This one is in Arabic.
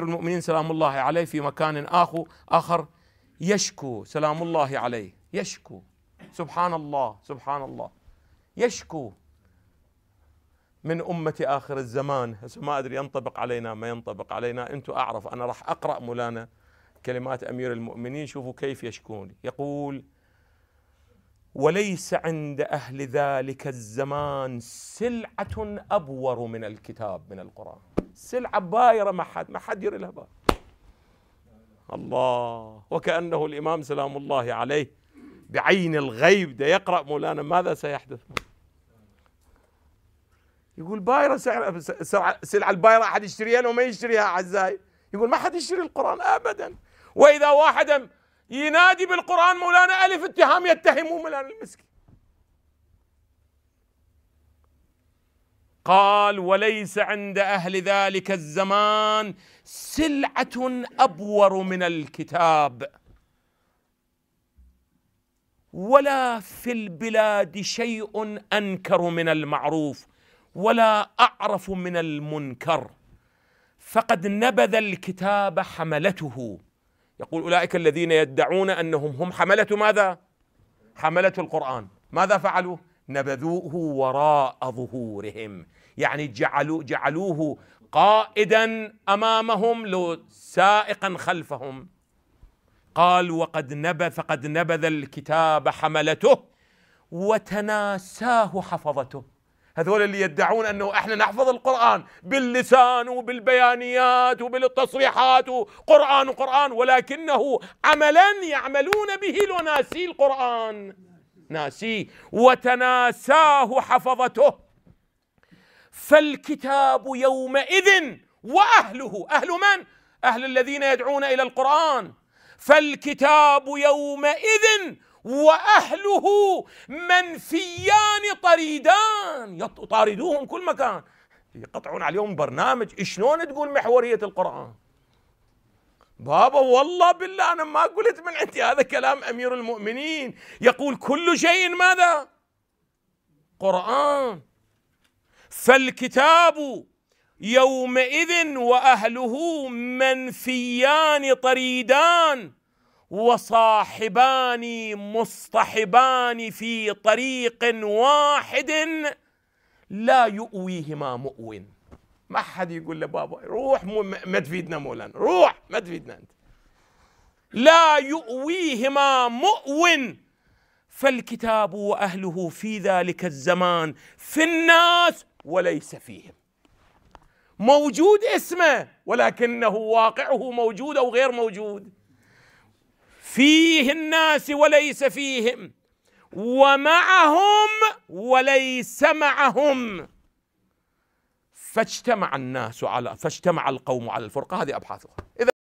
المؤمنين سلام الله عليه في مكان آخر آخر يشكو سلام الله عليه يشكو سبحان الله سبحان الله يشكو من أمة آخر الزمان هسه ما أدري ينطبق علينا ما ينطبق علينا أنتم أعرف أنا راح أقرأ مولانا كلمات أمير المؤمنين شوفوا كيف يشكون يقول وليس عند أهل ذلك الزمان سلعة أبور من الكتاب من القرآن سلعة بايرة ما حد ما حد يري لها بال الله وكأنه الإمام سلام الله عليه بعين الغيب ده يقرأ مولانا ماذا سيحدث يقول بايرة سلعة, سلعة البايرة أحد يشتريها لو ما يشتريها أعزائي يقول ما حد يشتري القرآن أبدا وإذا واحد ينادي بالقرآن مولانا ألف اتهام يتهمه مولانا المسكين قال وليس عند اهل ذلك الزمان سلعه ابور من الكتاب ولا في البلاد شيء انكر من المعروف ولا اعرف من المنكر فقد نبذ الكتاب حملته يقول اولئك الذين يدعون انهم هم حمله ماذا حمله القران ماذا فعلوا نبذوه وراء ظهورهم يعني جعلوا جعلوه قائدا امامهم لو سائقا خلفهم قال وقد نبذ فقد نبذ الكتاب حملته وتناساه حفظته هذول اللي يدعون انه احنا نحفظ القران باللسان وبالبيانيات وبالتصريحات وقران وقران ولكنه عملا يعملون به لناسي القران ناسيه وتناساه حفظته فالكتاب يومئذ واهله اهل من اهل الذين يدعون الى القران فالكتاب يومئذ واهله منفيان طريدان يطاردوهم كل مكان يقطعون عليهم برنامج شلون تقول محوريه القران بابا والله بالله انا ما قلت من عندي هذا كلام امير المؤمنين يقول كل شيء ماذا؟ قران فالكتاب يومئذ واهله منفيان طريدان وصاحبان مصطحبان في طريق واحد لا يؤويهما مؤوٍ ما حد يقول لبابا روح ما تفيدنا مولانا روح ما تفيدنا انت لا يؤويهما مؤو فالكتاب واهله في ذلك الزمان في الناس وليس فيهم موجود اسمه ولكنه واقعه موجود او غير موجود فيه الناس وليس فيهم ومعهم وليس معهم فاجتمع الناس على فاجتمع القوم على الفرقة هذه أبحاثها إذا